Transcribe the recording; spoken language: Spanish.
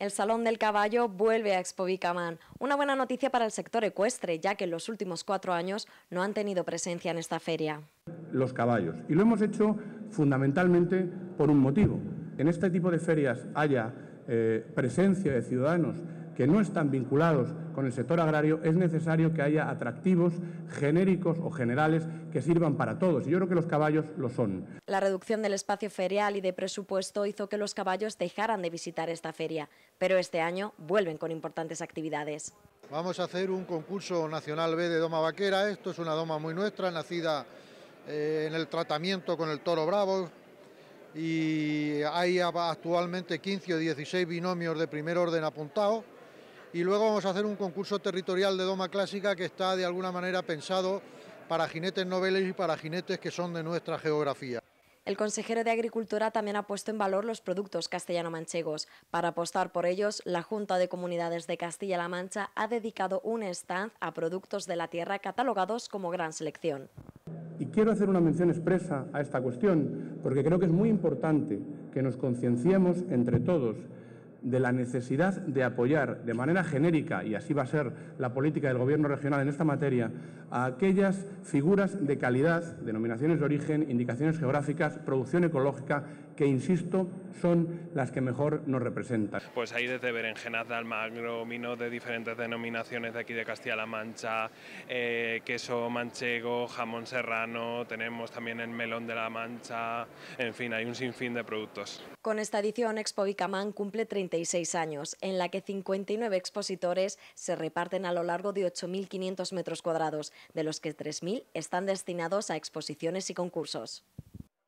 El Salón del Caballo vuelve a Expo Vicamán. Una buena noticia para el sector ecuestre, ya que en los últimos cuatro años no han tenido presencia en esta feria. Los caballos. Y lo hemos hecho fundamentalmente por un motivo. En este tipo de ferias haya eh, presencia de ciudadanos que no están vinculados con el sector agrario, es necesario que haya atractivos genéricos o generales que sirvan para todos. Y yo creo que los caballos lo son. La reducción del espacio ferial y de presupuesto hizo que los caballos dejaran de visitar esta feria, pero este año vuelven con importantes actividades. Vamos a hacer un concurso nacional B de doma vaquera. Esto es una doma muy nuestra, nacida eh, en el tratamiento con el toro bravo, y hay actualmente 15 o 16 binomios de primer orden apuntados y luego vamos a hacer un concurso territorial de doma clásica que está de alguna manera pensado para jinetes noveles y para jinetes que son de nuestra geografía. El consejero de Agricultura también ha puesto en valor los productos castellano-manchegos. Para apostar por ellos, la Junta de Comunidades de Castilla-La Mancha ha dedicado un stand a productos de la tierra catalogados como gran selección. Y quiero hacer una mención expresa a esta cuestión, porque creo que es muy importante que nos concienciemos entre todos de la necesidad de apoyar de manera genérica, y así va a ser la política del Gobierno regional en esta materia, a aquellas figuras de calidad, denominaciones de origen, indicaciones geográficas, producción ecológica, que, insisto, son las que mejor nos representan. Pues hay desde berenjenas de Almagro, vino de diferentes denominaciones de aquí de Castilla-La Mancha, eh, queso manchego, jamón serrano, tenemos también el melón de La Mancha, en fin, hay un sinfín de productos. Con esta edición, Expo Vicamán cumple 36 años, en la que 59 expositores se reparten a lo largo de 8.500 metros cuadrados, de los que 3.000 están destinados a exposiciones y concursos.